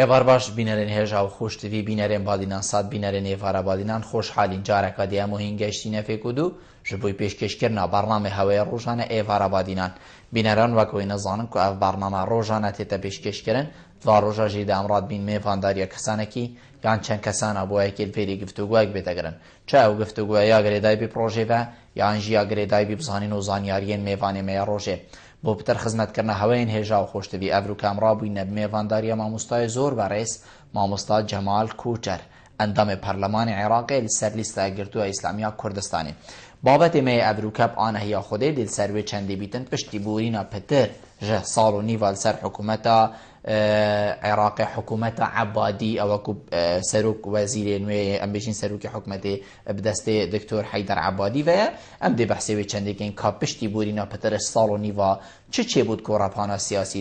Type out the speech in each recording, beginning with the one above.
ئێبار باش بینەرێن هێژا و خۆشتوی بینەرێن بادینان سات بینەرێن ێفارە بادینان خۆشحالین جارەکە دیامۆ هینگەشتی نەفێک و دوو ژ بۆی پێشکەشکردنا بەرنامە هەوەیە ڕۆژانە ئێوارە بادینان بینەران وەکەوەی نەزانن و ئەف بارنامە ڕۆژانە تێتە پێشکەشکردن دوا ڕۆژەژی دامڕات بین مێفانداریە کەسانێکی یان چەند کەسانە بۆ یەکێل فێری گفتوگوایك بێتەگرن چ ئەو گفتوگوە یا گرێدایبی پرۆژێە یان ژیا گرێدایبی بزانین و زانیاریەن مێوانێ مەیە ڕۆژێ بۆ پتر خزمەتکردە هەوەین هێژا و خۆشتەوی ئەڤروکام ڕابووی نەبمێ ڤانداریە مامۆستای زۆر بەڕێز مامۆستا جەمال کوچەر ئەندامێ پەرلەمانی عێراقی لەسەر لیستە گرتووە ئیسلامیا کوردستانی بابەتێ مێ ئەڤروکەپ ئاەهەیە خودەی دلسەروێ چەندی بیتن پشتی بورینە پتر ژە ساڵ و نیڤال سەر حکوومەتە عراق حکومت عبادی او سروک وزیر نوێ ئەم سروک حکومت بدست دکتر دکتور حیدر عبادی و بحثی و بەحسێوێ چندێکین کا پشتی بوری پتر سال و نیوا چه چه بود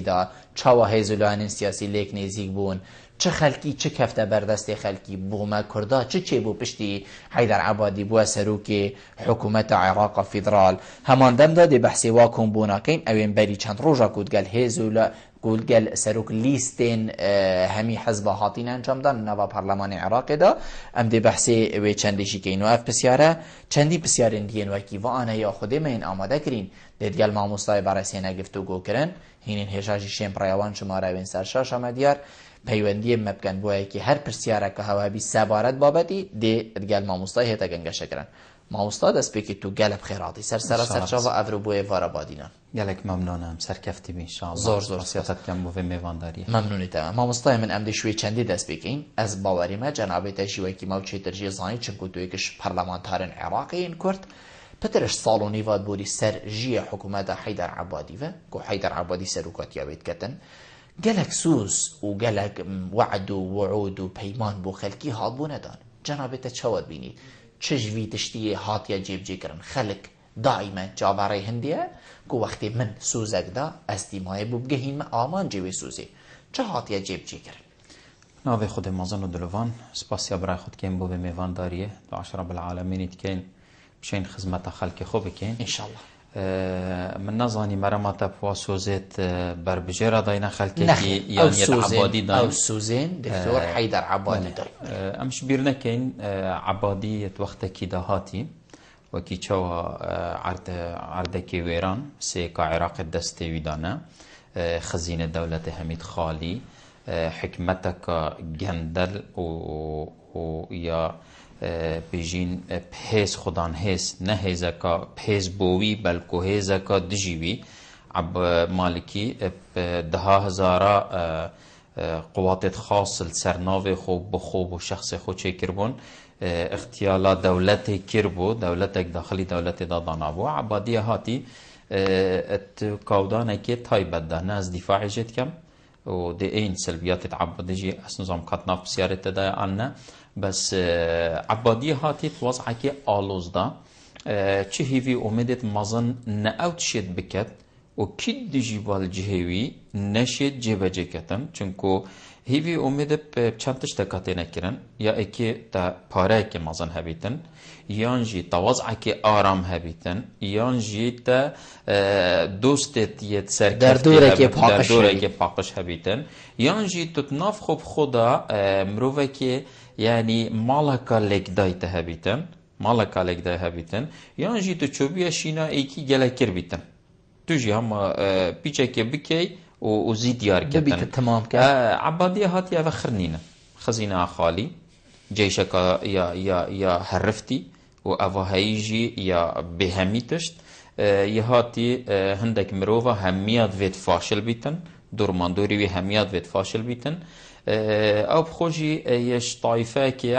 دا چا و هیزولان سیاسی لیک نزیگ بون، چه خلکی، چه بر دست خلکی بوومە کردا چه چه بو پشتی حیدر عبادی سروک حکومت عراق فدرال همان همان داده دێ واکن بونا ئەوێن اوین بری چند کووتگەل کود گل گل گل سروک لیستین همی حزب هاتین انجام دان نوا پارلمان عراق دا ام دی بحث چندی چندیشی که اینو اف پسیاره چندی پسیارن دین وکی و آنه یا خود من آماده کرین دیدگل ما مستای برسی نگفت و گو کرن هینین هشاشی شیم پرایوان شماره وین سرشاش آمدیار پیوندی مبکن بوای که هر پرسیاره که هوا بی سبارت بابتی دی دیدگل ما مستای هتا گنگشه استاد است که تو گەلب خێراڵی افروبوی سەرچاوە ئەرو بۆیە وەرەبادینە زور زور سیاست کم بوی میوان داری ممنونی میێوانداری ممنونیتم. مامۆستای من ئەم دەشوێ چەندی دەست بکەین ئەس ما جەنابێتە شیوەکی ماوچێ دەژێ توی کش توێکش عراقی این کورد پترش سالونی واد سر جی حکومت حیدر عبادی و گۆ حیدر عبادی کتن گلک سوز و گلک وعد و وعود و پیمان بو خلکی هاڵبوو نەدان تا چواد بینی چجوی تشتی هاتیه جیبجی کرن خلک دائما جاوره هندیه کو وقتی من سوزک دا از دیمای ببگهین ما آمان جوی سوزی چه هاتیه جیبجی کرن ناوی خود مازن و دلوان سپاسیا برای خود که بو به میوان داریه دعاش رب العالمین تکین بشین خدمت خلک خوب بکین انشالله من نزاني مرمتا بوا سوزيت اه، بربجيرا داينا خلكي يعني عبادي داين او سوزين دكتور اه، حيدر عبادي اه، داين امش بيرنا كاين عبادي وقتا كي دهاتي وكي تشوا عرض عرضكي ويران سيكا عراق الدستي ويدانا خزينة دولة حميد خالي حكمتك جندل و, و... يا بجین پهز خدان هز نه هزکا پهز بووی بلکو هزکا دجیوی اب مالکی ده هزارا قوات خاص سرناو خو بخوب و شخص خو چه کربون اختیالا دولت کربو دولت داخلی دولت دادانابو عبادی هاتی ات کودانه که تایبت ده نه از دفاع جد کم و ده این سلبیات عبادی جی اس نظام کتناف بسیارت ده آنه بس عبادی هاتیت وضعکی آلوزدا چه هیوی اومدت مزن ناوت شید بکت و کید دیجیوال جهوی نشید جبجه کتن چونکو هیوی اومد چند تش تکاتی نکرن یا اکی تا پاره که مازن هبیتن یان جی تا وضع که آرام هبیتن یان جی تا دوستت یت سرکفتی در دوره که پاقش, در دوره که پاقش هبیتن یان جی تتناف خوب خدا مروه که يعني مالكا لك داي تهبيتن مالكا لك داي هبيتن يانجي تو تشوبيا شينا ايكي جلاكير بيتن تجي هما بيتشاكي بكي و وزيد يار كتن تمام كا عبادية هاتي هذا خرنينا خزينة خالي جيشك يا يا يا هرفتي و افا هيجي يا بهميتشت يا هاتي هندك مروفا هميات فيت فاشل بيتن دور ماندوري بي فيت فاشل بيتن ئەو آه، بخۆشی آه، یەش تایفەیەکە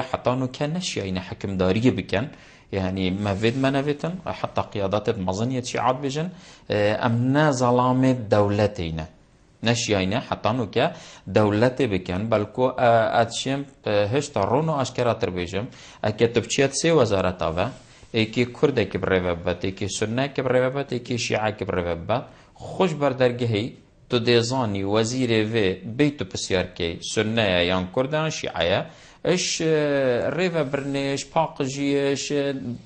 يعني حكم داري بكن يعني ما فيد ما نفيتن حتى قيادات مەزنە چی عاد بێژن ئەم آه، نەزەڵامێت دەولەتینە نەشیینە حتان و کە دەولەتێ بکەن بەلکۆ ئەچێم هێشتا ڕۆن و ئاشکراتر بێژم ئەکە تو بچێت سێ وەزارەتەوە ئێکی کوردێکی بڕێوەبەت ێکی سنەکی بڕێوەبەت ێکی شیعاکی خوش بر بەردەرگەهی تو ديزاني wezîrê في بيتو tu pisyar kê sunne ye yan اش ريفا برنيش باقجيش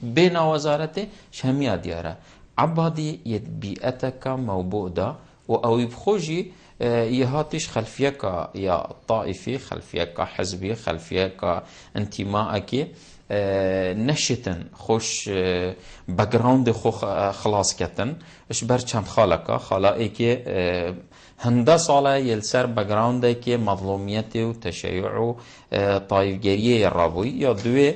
بين وزارتي شهميا ديارة عبادي يد بيئتك موبودة وأو بخوجي يهاتش خلفيك يا طائفي خلفيك حزبي خلفيك انتمائك نشیتن خوش بگراند خو خلاص کتن اش بر چند خالکا خالا ای که هنده ساله یل سر بگرانده که مظلومیت و تشیع و طایفگریه رابوی یا دوی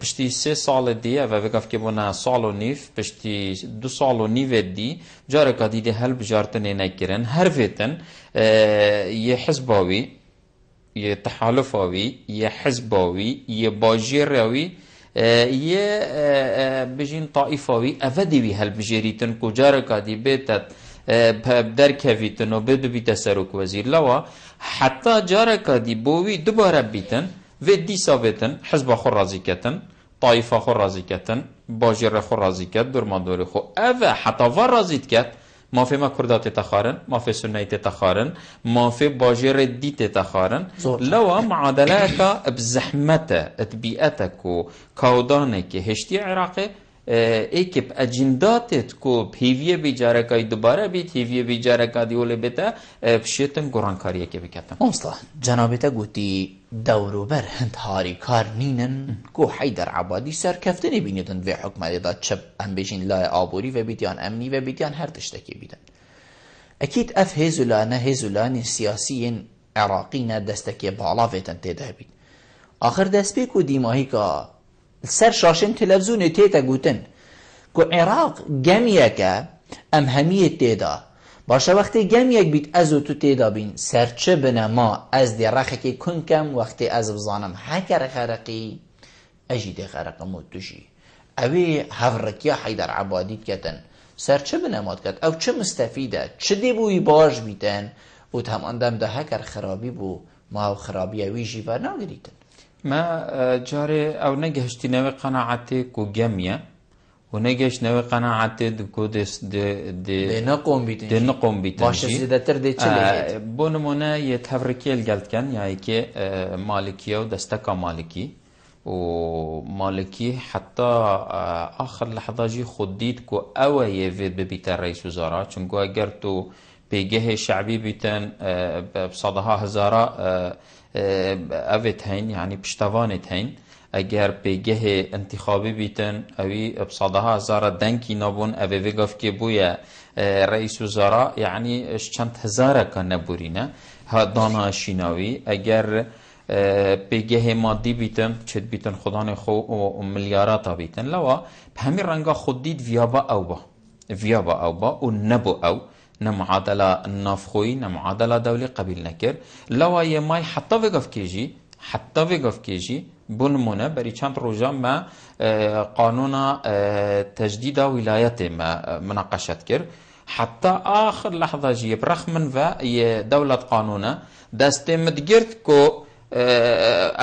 پشتی سه سال دی و وگف که بنا سال و نیف پشتی دو سال و نیف دی جاره که دیده هل بجارتن نکرن هر ویتن یه حزباوی یه تحالفاوی یه حزباوی یه باجیراوی یه بجین طائفاوی اوه هل بجریتن کجا رکا دی بیتت در کویتن و بدو بیت سروک وزیر لوا حتی جارکا دی بوی دوباره بیتن و دی ثابتن حزب خور راضی کتن طایفه خور راضی کتن باجر خور راضی کت درمان دوری خو اوه حتی ور راضی کت مافی ما کردا تی تخارن مافی سنی تی تخارن مافی باجر دی تی تخارن لو معادله کا بزحمت تبیعتک و کودانه که هشتی عراقی اه، ایکب اجنداتت کو پیویه بیچاره کای دوباره بیت پیویه بیچاره کا دیوله بتا اه، پشتن قران کاری کی بکتا اوستا جناب تا گوتی دورو بر هند هاری کار نینن کو حیدر عبادی سر کفتن بینیدن و حکم دادا چب ام بجین لا ابوری و بیتیان امنی و بیتیان هر تشتکی بیدن اكيد اف هزولان هزولان سياسيين عراقين دستك بالا فيتن تدابين اخر دست بيكو ديماهيكا سر شاشن تلفزون تيتا گوتن کو عراق گەمیەکە ام هەمیە تێدا وقتی وەختی گەمیەک بیت ازو تو تێدا بین چه بنا ما ئەس که کن کم وقتی از بزانم حکر خرقی ئەژی دێ خەرەقم و توشی ئەوێ در حەیدەر عبادیت چه چه بنەمات کات او چه چه چ دێبووی باش بیتەن و تمان دم ده هەکەر خرابی بود ما و اوی جیبه ما آه، جاري او نجهش تنوي قناعاتي كو جميا ونجهش نوي قناعاتي كو دي دي دي نقوم بتنجي دي نقوم بتنجي باش زيدا تر دي آه، تشلي بونمونا يتهبركي القلت كان يعني كي آه، مالكي او دستكا مالكي ومالكي حتى اخر لحظه جي خديت كو اوا يفيد ببيتا رئيس وزراء چونكو اگر تو بيجه شعبي بيتن بصدها هزارا اوت هین یعنی پشتوانت هین اگر پیگه انتخابی بیتن اوی بصده هزار دنکی نبون اوی وگف که بویا رئیس وزراء یعنی چند هزاره که نبورینه ها دانا شیناوی اگر پیگه مادی بیتن چد بیتن خدان خو و ملیاراتا بیتن لوا به همین رنگا خود دید ویابا او با ویابا او با و نبو او نمعادله نافخوی نمعادله دولی قبیل نکر لوای مای حتی وگف کیجی حتی وگف کیجی بنمونه بری چند روزا ما قانون تجدید ولایت ما مناقشت کرد حتى آخر لحظة جيب رغم و دولة قانونا دسته مدگرد کو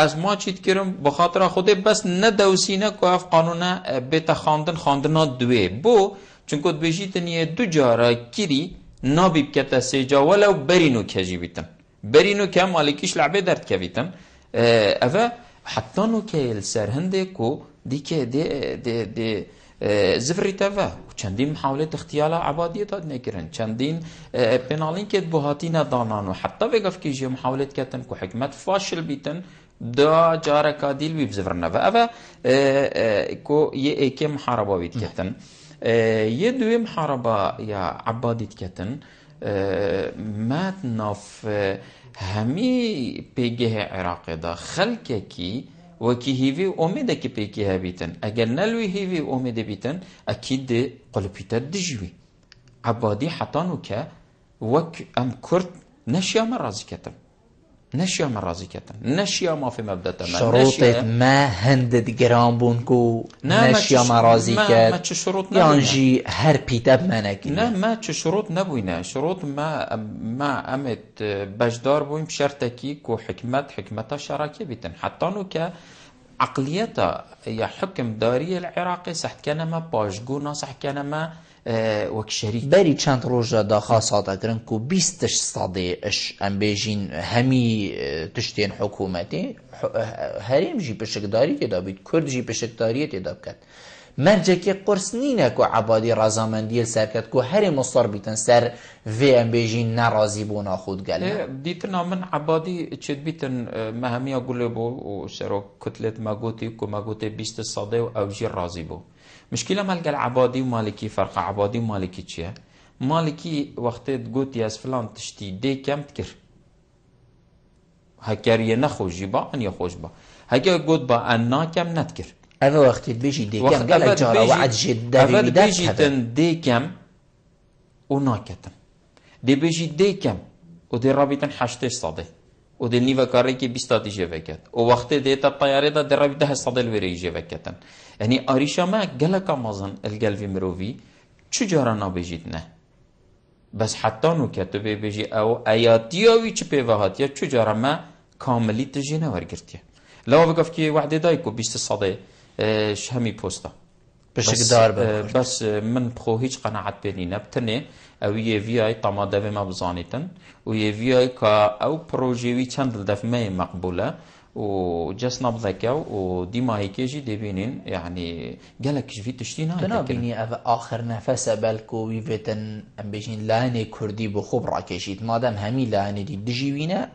از ما چیت کرم بخاطر خود بس ندوسینه که اف قانونا بیت خاندن خاندنا دوی بو چونکو دویجیتن یه دو جارا کری نابی بکتا سیجا ولو برینو کجی بیتن برینو که مالکیش لعبه درد که بیتن اه، اوه حتی نو که سر هنده کو دی که دی دی دی اه، زفری و چندین محاوله اختیال عبادیت داد نکردن چندین اه، پنالین که بهاتی ندانان و حتی وقف که جی محاوله کتن کو حکمت فاشل بیتن دا جارکا دیل بی بزفرنه و اوه کو یه ایکی محاربه بیت کتن یەدوێم حربا یا عبادي دکەتن مات عراق دا پێگەهێ عێراقێدا خەلکێکی وەکی هیوی ئۆمێدەکی پێکی هەبیتن ئەگەر نەلوی هیوی ئۆمێ دەبیتن ئەکی د قلپیتە دژوی عبادی حەتان و کە ام ئەم کورد نەشیامە ڕازیکەتم نشیا ما راضی کتن نشیا ما فی مبدت ما شروط ما هندد گران بون کو نشیا ما راضی کت ما چه شروط نبوینا یانجی هر پیتب منکی نه ما چه شروط نبوینا شروط ما ما امت بجدار بویم شرطکی کو حکمت حکمتا شراکی بیتن حتی نو که عقليته يا حكم داري العراقي صح كان ما باش قونا صح كان ما آه، وەک شەریک بەری چەند ڕۆژە داخوا سادەگرن و بیستش سادێش ئەم بێژین هەمی آه، تشتێن حکوومەتی آه، هەرێمژی پشکداری تێدابیت کوردژی پشکداریە تێدا بکات. مرجێکی قرس نینە و عبادی ڕازامەندیە سەرکەت و هەرێ مۆستار بیتن سەر VMBژی ناڕازی بۆ ناخودگەل دیتنا من عبادی چێت بیتن مەهمیە گولێ بۆ و شەرۆ کوتلێت مەگوتی و مەگوتێ بیستە سادە و ئەوژی ڕازی بوو. مشكله مالك العبادي ومالكي فرق عبادي ومالكي تشيا مالكي وقت تقول ياس فلان تشتي دي كم تكر هكارية نخوش با أن يخوش با هكا قد با انا كم نتكر هذا وقت بيجي دي كم قال جارة وعد جدا أفد بيجي تن دي كم وناكتن دي بيجي دي كم ودي رابطن حشتش صدي ودي نيفا كاريكي بيستاتي جيفكت ووقت دي تا الطيارة دا دي رابطة هستادي الوري جيفكتن Yani arişama gelek amazan elgelvi mirovi çu cara nabejit ne? Bes hatta nukete bebeji ev ayatiya vi çi pevahatiya çu cara me kamili tijine vergirtiye. Lava bekaf ki vahde dayko bişte sade şemi posta. بشقدار بس, بس من بخو هیچ قناعت بینی نبتنه او یه ویای طما دفه ما بزانیتن و یه ویای که او پروژیوی چند دفه مقبوله وجا سناب ذكاو وديما هيكيجي بينين يعني قالك جفي تشتينا تنا بيني اخر نفس بالكو ويفتن ام بيجين لاني كردي بخبره كيشيت مادام همي لاني دي دجيوينا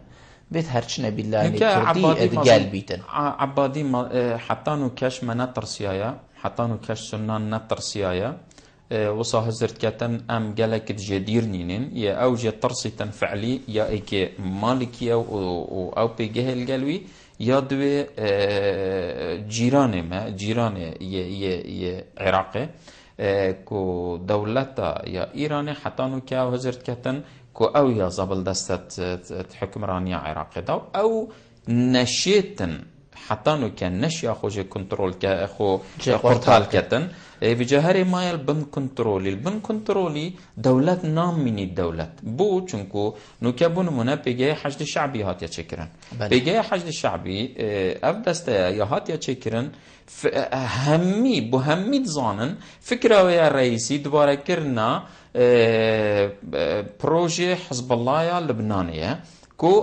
بيت هرشنا بالله كردي ادقال بيتن عبادي ما آه، حطانو كاش ما نطر سيايا حطانو كاش سنان نطر سيايا آه، وصا هزرت كاتن ام قالك جدير نينين يا او جي ترسي فعلي يا ايكي مالكيا او بي جهل قالوي یا دوی جیران ما جیران یه, یه, یه عراقه کو دولتا یا ایران حتانو که او هزرت کتن کو او یا زبل دستت حکم رانی عراق دا او نشیتن حتانو که نشیا خوش کنترول که خو قرطال کتن في جهر مايل بن كنترولي البن كنترولي دولة نام من الدولة بو چونكو نو كابون منا بيجاي حشد الشعبي هاتيا يا تشكرن بيجي حشد الشعبي اف دستا يا هات يا تشكرن همي بو همي زانن فكرة ويا رئيسي دوباره كرنا بروجي حزب الله يا لبنانية كو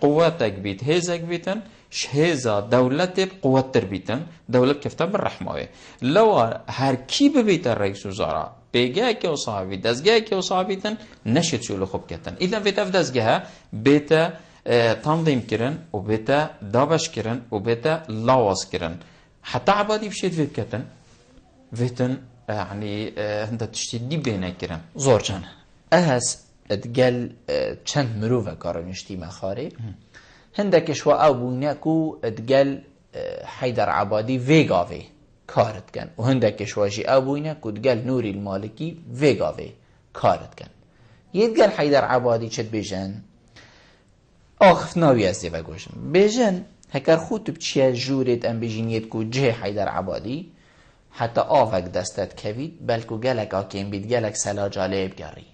قواتك بيت هيزك بيتن شهێزا دەولەت تێ قوتتر بیتن دەولەت کەفتە بڕەحمەوەێ لەوە هەرکی ببیتە ڕێک سوزارە پێگایکە و ساوی دەستگایکە تن ساویتن شو لخوب لە خۆ بکەن ئیدە بێتە دەستگەها بێتە تەنظیمکردن و دابش دابشکردن و بێتە لاوازکردن حتا عبادی بشێت آه، يعني آه، هندا بێتن دي بينا تشتی زور بێنەکردن اهس ئەهس چند مروفه مرۆڤە گەڕنیشتی مەخارێ هەندێکیشوە ئەو بوونەک و دگەل حیدر عبادی وێگاوێ کن و او ئەو بووینە نوري المالكي نووری مالکی وێگاوێ کارتکەن یەتگەل حیدر عبادی چت بێژن ئاخف ناوی ئەسێ بیجن بێژن هەکەر خوتب چیە ژورێت ام بژینیت جه حيدر عبادي عبادی دستت دستت کویت گلک آکیم بید گلک سلا گەلێک گاری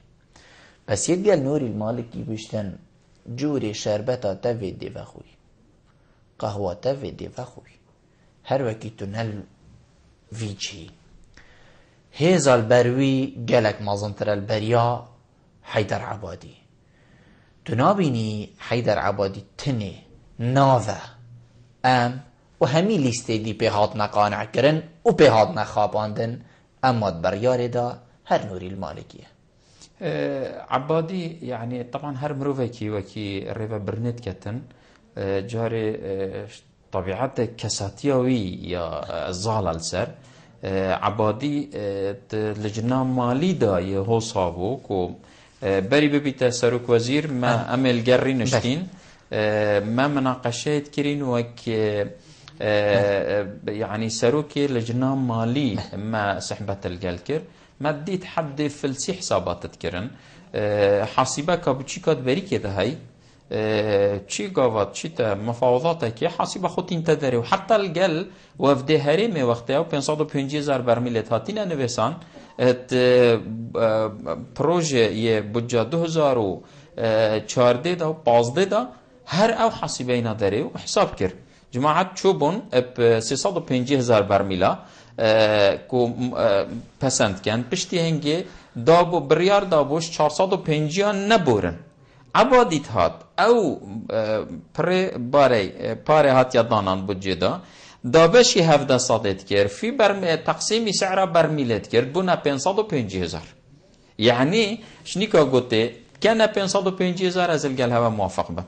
پس یه یەتگەل نوری المالکی بشتن جورê şerbeta te vê dêvexwî qehwa te vê dêvexwî her wekî tunel vî çî hêza li ber wî gelek mezintir el beriya Heyder Ebadî Tu nabînî Heyder Ebadî tinê nave em û hemî lîstê dî pê hatine qanekirin û pê hatine xapandin em mat beryarê da her nûrî li Malikî ye آه، عبادی یعنی طبعا هر مروفکی وکی ریوه برنت کتن آه، جاری آه، طبیعت کساتیاوی یا زالل سر عبادی لجنا مالی دا یه صابو کو بری ببیت سروک وزیر ما امل گری نشتین ما مناقشه کرین وك يعني ساروكي لجنة مالي ما سحبة الجلكر مادیت حد فلسي حسابات تذكرن آه، حاسبه که بچی کاد بری که ده های آه، چی گاوات چی تا مفاوضات که حاسبه خود این تداره و حتی الگل و افده هرمه وقتی او 550 برمیلت هاتین نویسان ات آه، پروژه یه بودجه 2014 دا و 15 دا هر او حاسبه اینا داره و حساب کرد جماعت چوبون ب 350 هزار برمیلا کو پسند کن پشتی هنگی دابو بریار دابوش 450 نبورن عبادیت هات او پر پارهات پاره هات دانان بود جدا دابشی صد ات کرد فی بر تقسیمی سعر بر میلت کرد بونا 550 هزار یعنی شنیکا گوته کان 550 هزار از القی موافق به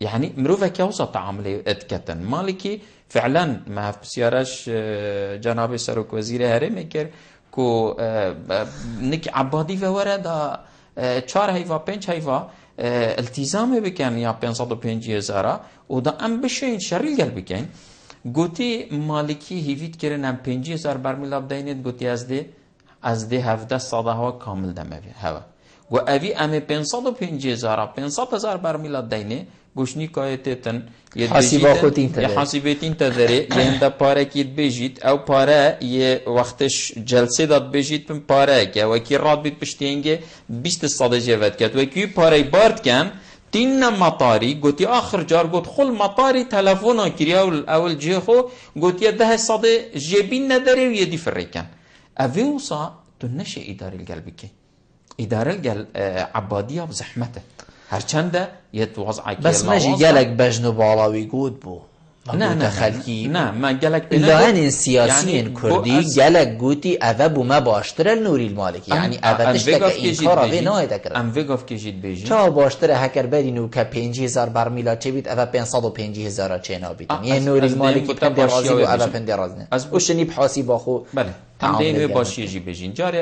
یعنی مروفه که تعاملی اتکتن کی فعلا محف بسیارش جناب سرک وزیر هره کرد کو نک عبادی وره دا چار هیوا پنج هیوا التزام بکن یا 550 هزارا و دا ام بشه شریل گل بکن گوتی مالکی هیوید کرنم 5000 میلاد دینید گوتی از دی از دی 17 ساده ها کامل دمه هوا گو اوی ام 550 هزارا 500 هزار میلاد دینه. گوشنی کایت تن یه حسیبا خوتین تا حسیبتین تا داره یه اندا پاره کیت بیجید او پاره یه وقتش جلسه داد بیجید پم پاره که و کی راد بیت پشتینگه بیست 20 جهت کرد و کی پاره بارد کن تین مطاری گویی آخر جار گوت خل مطاری تلفونا کریا اول اول جیخو گوتی ده صد جیبین نداره و یه دی فریکن اوه وصا تنشه اداره القلب كي اداره القلب و زحمته یه هەرچەندە یتوەزعکی بس مەژی گەلێک بەژن و گلک گوت بوو این سیاسی این یعنی یعنی کوردی گلک گوتی ئەە بوومە باشتره نوری مالێکی که جید بێژ چا باشترە هەکەر بەرین و کە 5هزار بارمیلا چێبیت و 550هزار چێنابیت یه نوری مالێکی پێ ڕازن ئەس بشنی بحاسی باخۆ بله. باشیێژی بێژین جارێ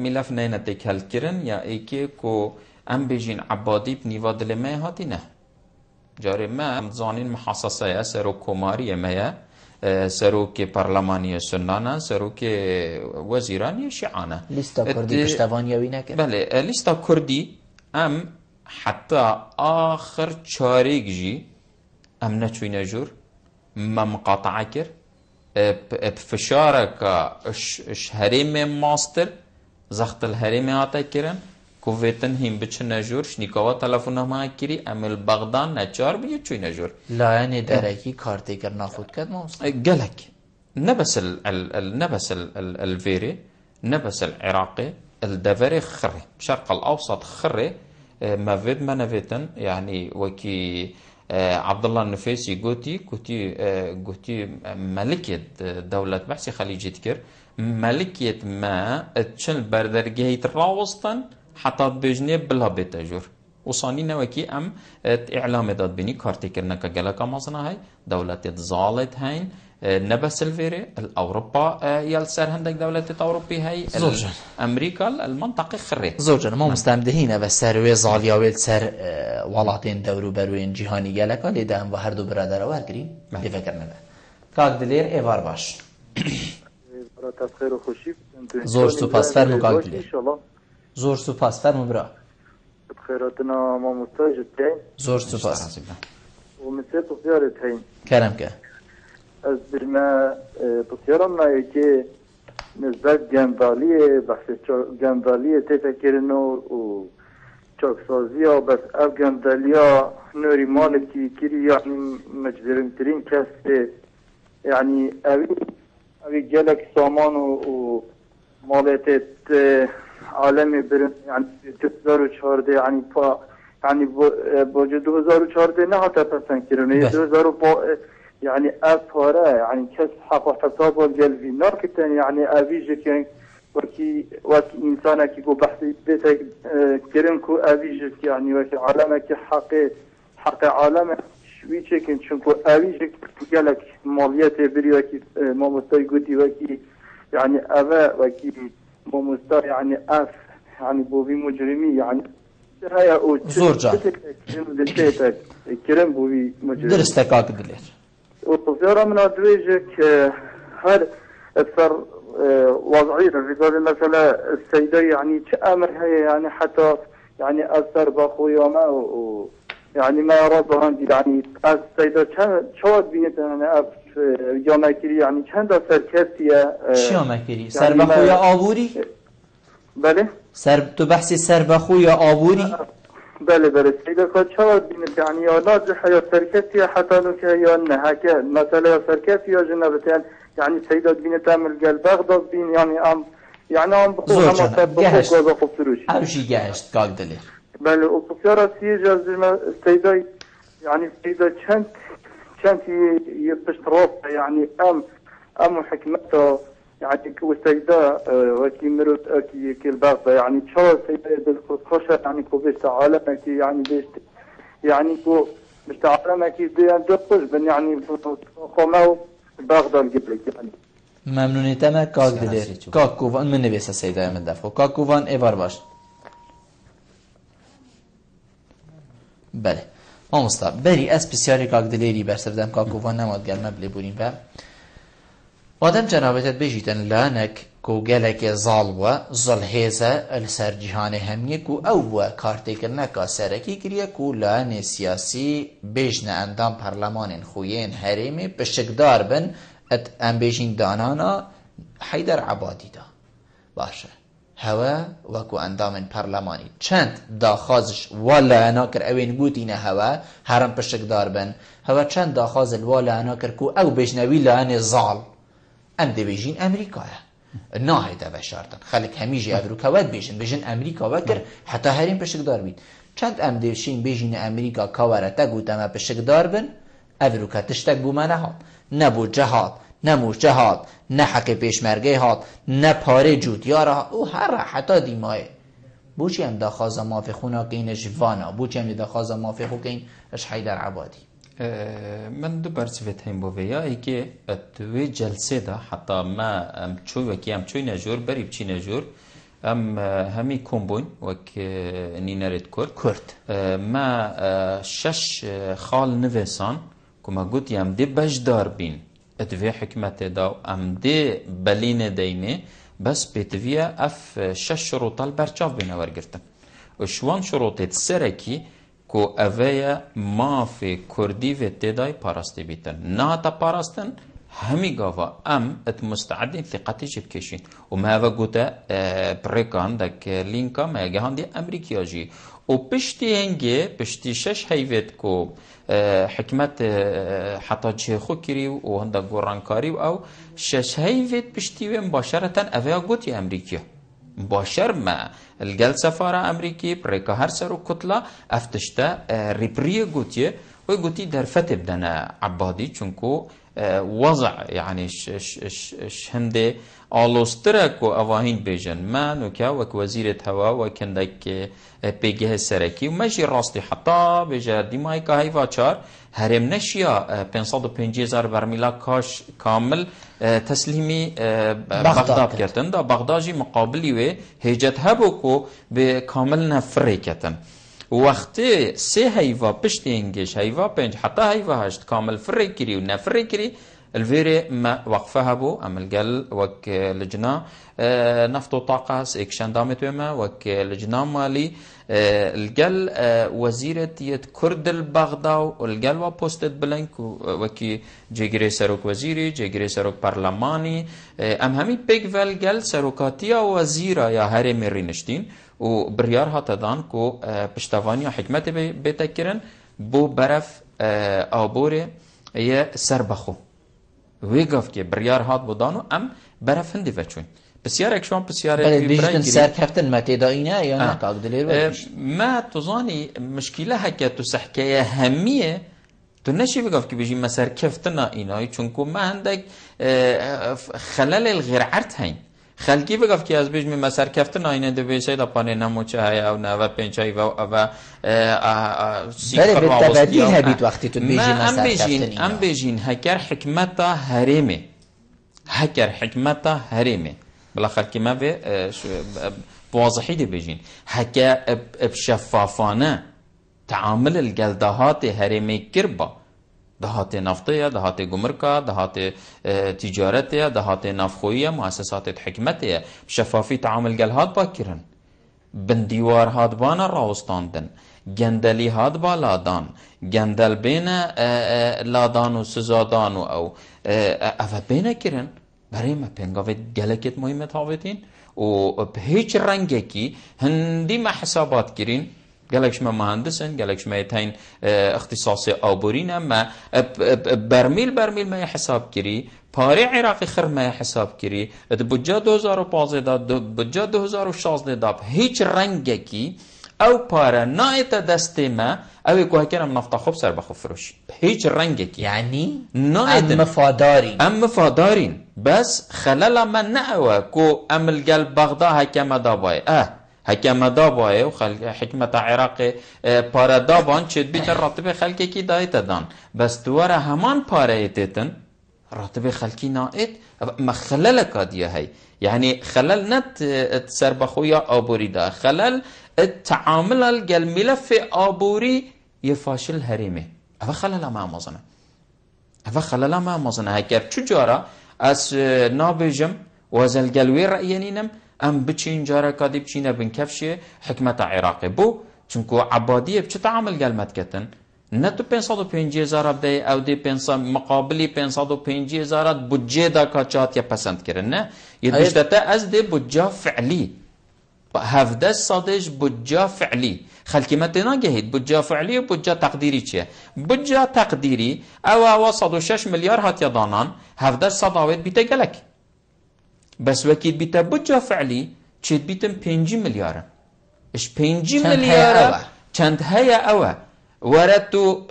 ملف میلەف تکل کرن یا ایکی کو ام بيجين عبادي بن دل ما هاتينه جاري ما زانين محسسه اه، يا سرو كوماري ما يا كي پارلمانی سنانا كي وزیرانی شیعانا لستا كردي پشتوانیوی نکرد بله اه، لستا كردي ام حتى آخر چاريك جي ام نتوين جور ما قطعه كر بفشارك اش هريم ماستر زخت الهريم هاتا كرن كوفيتن هيم بتش نجور شنيكوا تلفون ما كيري امل بغداد نچار بيو تشوي نجور لا يعني دركي كارتي كرنا خود كد موس قالك نبس ال ال نبس ال ال الفيري نبس العراقي الدفري خري شرق الاوسط خري ما فيد ما نفيتن يعني وكي عبد الله النفيسي قوتي قوتي قوتي ملكية دولة بحثي خليجي تكر ملكية ما تشن بردرجيت راوستن حتى بجنه بلا بتا جور وصاني نوكي ام اعلام داد بني كارتي كرنكا جلقا مزنا هاي دولة تزالت هین اه، نبا سلفيري الاوروبا يالسر اه، هندك دولة اوروبي هاي زوجان امريكا المنطقه خريت زوجا مو مستمدهين بس سروي زاليا ويلسر اه، والاتين دورو بروين جهاني جالكا لدهم وهر دو برادر واركرين تفكر نبا كاك دلير ايفار باش زوج تو فرمو كاك دلير زور سپاس زۆر سوپاس فەرمبرا خێرەتنا و زۆر سوپاس ومسێ پرسیارت کرم که از ئەس پسیارم پرسیارم نایەکێ نزبەت گەندالیە بەخش گەندالیە تێتەکردن و چاکسازی و بەس ئەف نوری نوری کی کری یعنی ترین کسی یعنی اوی اوی گلک سامان و مالتت عالم برن یعنی 2014 یعنی پا یعنی با 2014 نه حتی پسند 2000 بله. با یعنی اف پاره یعنی کس حق و حساب و جلوی کتن یعنی اوی کن وکی وکی انسان که گو بحثی بیتا کرن کو اوی که یعنی وکی عالم که حق حق عالم شوی چکن چون کو اوی گلک مالیت بری وکی ما مستای گوتی وکی یعنی اوه وکی بومستار يعني اف يعني بوبي مجرمي يعني هيا زور جا كريم بوبي مجرمي درستك هاك دلير وطفيرا من ادويجك آه، هل اثر آه، وضعية الرجال مثلا السيدة يعني تأمر هي يعني حتى يعني أثر بأخوي وما يعني ما عندي يعني السيدة شو بنتها أنا اف جامکری یعنی چند تا سرکفتیه چی یعنی سربخوی آبوری؟ بله سر تو بحثی سربخوی آبوری؟ بله بله سیده خود چه بینید یعنی آلات حیا سرکفتی حتی نکه یا نه نهکه مثلا سرکفتی یا جنبتین یعنی سیده بینید ام بغداد بین یعنی آم یعنی آم بخو هم سربخو گوزا خوب سروش اوشی گهشت گاگ دلیر بله و بسیار از یه جز سیده یعنی سیده چند كان في يبشروه يعني ام ام حكمته يعني كوسيدا آه، وكي مرت آه، كي كي البغضة يعني تشاور سيدا بالخشة يعني كو باش تعالم كي يعني باش يعني كو باش تعالم كي ديان دقوش بن يعني قومو البغضة القبلك يعني ممنونی تما كاك دلیر كاك كوفان من نویسه سیده من دفخو كاك كوفان ایوار باش بله مامستا بری از مامۆستا بەری دلیری برسردم که دلێری نماد گل مبلی گەرمە بلێ آدم بە بجیتن لانک بێژیتەن لانەک زال و زاڵ هیزه زڵ هێزە لە سەرجیهانێ هەمیەک و کارتی بووە کارتێکردنەکە سرکی گریە و لان سیاسی بێژنە اندام پەرلەمانێن خوێن هەرێمێ پشکدار بن ئەت ئەمبێژین دانانا حیدر عبادی دا باشه هەوە وەکو من پەرلەمانی چند داخوازش وا لە ئەنا کرد نه هوا هرم پشك دار بن چند هەوە چەند داخوازل وا لە ئەنا زال ام ئەو بژنەوی لە نه زاڵ ئەم دەبێژین ئەمریکایە ناهێتە بەشارتن خەلک هەمیژی ئەروکەوەت بێژن بژن ئەمریکاوە کرد دار هەرین چند ام چەند ئەم امریکا بێژینە ئەمریکا کاوارەتە پشك دار بن ئەروکە كتشتك بو نەهاڵ نبو جەهاڵ نه مورچه هات نه حق پیشمرگه هات نه پاره جودیار او هر حتا دیمایه بوچی هم دا مافی خونا اینش وانا بوچی هم دا خوازا مافی خو این اش حیدر عبادی من دو برچویت هیم بو ای که توی جلسه دا حتی ما ام چوی وکی ام چوی نجور بری بچی نجور ام همی کمبون وک نینرد کرد کرد ما شش خال نویسان که ما دی بجدار بین اتوێ حکمەتێ دا و ئەم دێ بەلینە دەینێ بەس پێتویە ئەف شەش شڕۆتال بەرچاو بێنە وەرگتن شوان شڕۆتێت سەرەکی کو ئەڤەیە مافێ کوردی وێت تێدای پاراستێ بیتن ناتە پاراستن همي قوة أم ات مستعدين ثقة جيب كيشين وما هذا قوتا اه بريكان داك لينكا ما يجيهان دي أمريكيا جي و بشتي هنجي بشتي شش هيفيت كو اه حكمات اه حتى جيخو كيري و هندا قران كاري أو شش هيفيت بشتي وين باشرة أفيا قوتي أمريكيا باشر ما الجل سفارة أمريكي بريكا هرسر و كتلا افتشتا اه ريبريا قوتي و قوتي درفت بدنا عبادي چونكو وضع یعنی هەندێ ئاڵۆسترە و ئەواهین بێژن من وکە وەک وەزیرت هەوا وە کەندێک پێگەهە سەرەکی و مەژی ڕاستی حتا بێژە دیمای کاهی واچار هەرێم نەشیە 550 بەرمیلا کاش کامل تەسلیمی بەغدا بکردن دا بەغداژی مقابلی وێ هێجت هەبوو و بێ کامل نەفرێکەتن. سه هیوا هەیڤا پشتێنگێش هیوا پنج حتی هیوا هشت کامل فریکری و نفریکری کری الفيري ما وقفها بو اه، اه، اه، ام القل وك لجنه نفط وطاقه اكشن دامت وما وك لجنه مالي القل وزيرة كرد البغداو القل وبوستد بلنك وكي جيجري سروك وزيري جيجري سروك برلماني ام همي بيك القل سروكاتيا وزيرة يا هرمي رينشتين و بریار هاتدان دان کو پشتوانی و حکمت بیتا کرن بو برف آبور یه سر بخو وی گفت که بریار هات بودانو ام برف هندی وچون بسیار اکشون بسیار بله دیجتن سر کفتن متیدا یا نه قاق دلیر ما توزانی مشکله هکه تو سحکه همیه تو نشی بگفت که بجی مسر کفتن اینا چون که ما هندک خلل الغرعرت هین خەلکی بگەفت از بژمی مەسەرکەفتن ئاینە دەبێ سەی لە پانێ نەموچە هەیە و ناوە پێنجایی ئەوە هەبیت وقتی تو ئەم بێژین هەکەر حکمەتە هەرێمێ هەکەر حکمەتە هەرێمێ بڵە خەلکی مەبێ بوازحی دەبێژین هەکە شەفافانە تعامل الگەلدەهاتی هەرێمێ کرد بە دهات نفطية دهات جمركة دهات اه، تجارتية دهات نفخوية مؤسسات حكمتية شفافية تعامل قال هاد باكرن بنديوار هاد بانا راوستاندن جندلي هاد با لادان جندل بین اه، اه، لادان و سزادان و او اوه بينا كرن برای ما پنگاوید گلکت مهمت هاویدین و به هیچ رنگی هندی ما حسابات کرین gelekşme mühendisin, gelekşme yeteyin e, ihtisası aburine ama e, e, bermil bermil meye hesap kiri, پاره عراقی خرمه حساب کری ات بجا 2015 دا بجا 2016 دا هیچ رنگه کی او پاره نایت دست ما او کو هکنم نفط خوب سر بخو فروش هیچ رنگه کی یعنی نایت ام فادارین ام فادارین بس خلل ما نه کو ام القلب بغداد هکم دا بای اه حکم دابای و خلق حکمت عراق اه، پاره بان چه بیت راتبه خلقی کی دایت دان بس دوار همان پاره ایتتن راتبه خلقی نایت مخلل کادیه هی يعني خلل نت اه، تسربخويا آبوری دا خلل التعامل الجل ملف أبوري يفاشل هریمه اوه خلل ما مزنا اوه خلل ما مزنا هکر تجارة اه، أس نابجم وزل جلوي رأينينم ام بچین جارا کادی بچینه بن کفشی حکمت عراقی بو چونکو عبادیه بچه تعامل گلمت کتن نه تو و 550 هزار بده او دی 500 مقابلی و 550 هزار بودجه دا کاچات یا پسند کرن نه یدش دتا از دی بودجه فعلی هفده صادش بودجه فعلی خلکی متنا گهید بودجه فعلی و بودجه تقدیری چیه بودجه تقدیری او او شش میلیارد هات دانان هفده صد آوید بیته گلک بس وكيد بيتا بجا فعلي چيت بيتم 5 مليار اش 5 مليار چند هيا اوا وردتو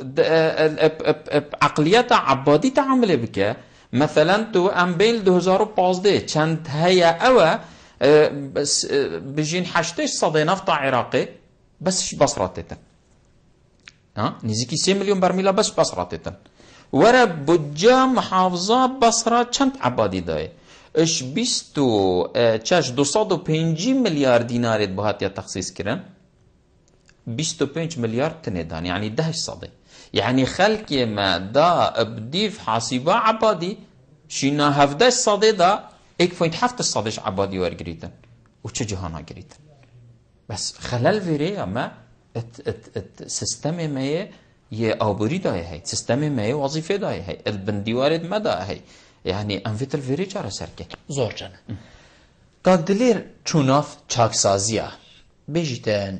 عقليات عبادي تعمل بك مثلا تو ام بين 2015 چند هيا اوا بس بجين حشتش صدي نفط عراقي بس اش تتن ها نزيكي 3 مليون برميله بس بصره ورا بجا محافظه بصره چند عبادي داي اش بيستو و دو صادو بينجي مليار دينار بهات يا تخصيص كرن بيستو بیست و پنج میلیار دهش صادي يعني خلك ما دا بديف حاسبة عبادي شينا هفدش صادي دا ايك فوينت حفت الصدش عبادي ورقريتن وچه جهانا جريتن بس خلال فيريا ما ات ات ات سيستم ما يه آبوري دا هي سيستم ما يه وظيفة دا هي البنديوارد ما دا هي یعنی ام فیتر فیری چرا سرکه زور جنه قاق چوناف چاک سازیا بیجیتن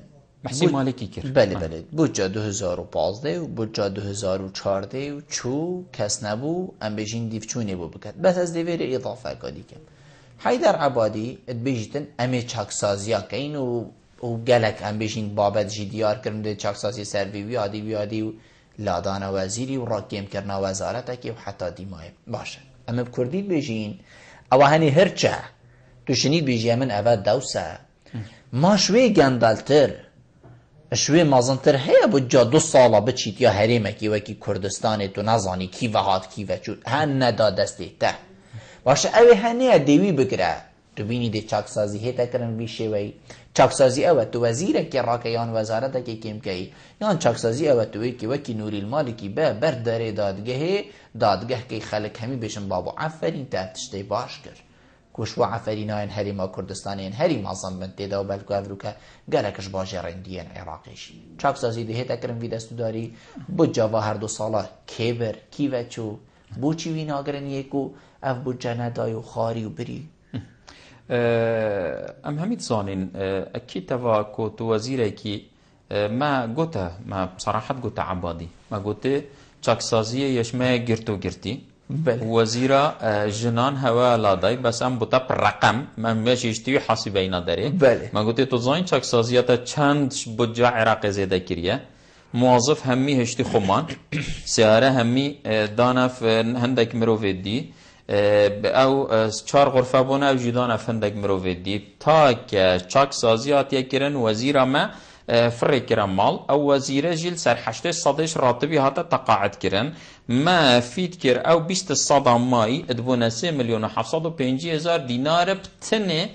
محسی مالکی کرد بله بله بود جا دو هزار و پازده و بود جا دو هزار و چارده و چو کس نبو ام بجین دیف چونه بو بکد بس از دیویر اضافه کادی کم حیدر عبادی ات بیجیتن امی چاک سازیا کین و گلک ام بیشین بابت جی دیار کرم چاک سر وی بیادی و لادان وزیری و راکیم کرنا وزارت و حتی دیمای باشه اما بکردی بێژین هنی هنی هرچه توشنی بێژە من اوه دوسا، ما شوێ گەندالتر شوی مازنتر هەیە با جا دو سالا بچیت یا هریمکی وکی کردستان تو نزانی کی هاات کی وچود هن ندادستی ته، باشه ئەوێ هنی دیوی بگره، دوبینی دی چاکسازی هێتەکردن بی شێوەی چاکسازی ئەوە تو وەزیرەکی ڕاکە یان وەزارەتێکی کمکەی یان چاکسازی ئەوە توەیەکی وەکی نوریلمالێکی بە بەر دەرێ دادگەهێ دادگەهکەی خەلک هەمی بێژن بابوو ئەفەرین تا تشتەی باش کرد کوشوە ئەفەرینایەن هەریما کوردستانیان هەری مازەم بن تێدا و بەلکو ئەفروکە گەلەکەش باشێ ڕێندیەن عێراقیشی چاکسازی دهێتەکردن وی دەستوداری بۆ جاوا هەردوو ساڵە کێبر کیڤەچوو بۆچی وی ناگرن یەک و ئەف بۆ جەنەدای و خاری و بری آه، ام اکی هەمیت کو تو کۆت کی ما گوتە ما صراحت گوتە عبادی ما گوتێ چاکسازیە یش ما گرتو گرتی وەزیرە آه، جنان هوا لادای بوتا ئەم بتە پڕقەم من مێشیشتوی حسی بەینا بله. ما گوتێ تو زۆین تا چند بجا عراق زێدە کریە موظف همی هشتی خمان سیاره همی آه، دانف هندک مرۆڤێت دی اه، او اه، چهار غرفه بونه او جیدان افندگ مروفه دید تا که چاک سازی آتیه کرن وزیر ما اه، فری کرن مال او وزیر جیل سر حشته صدش راتبی هاته تقاعد کرن ما فید کر او بیست صدا مایی ادبونه سی میلیون و حفصاد و پینجی هزار دینار بتنه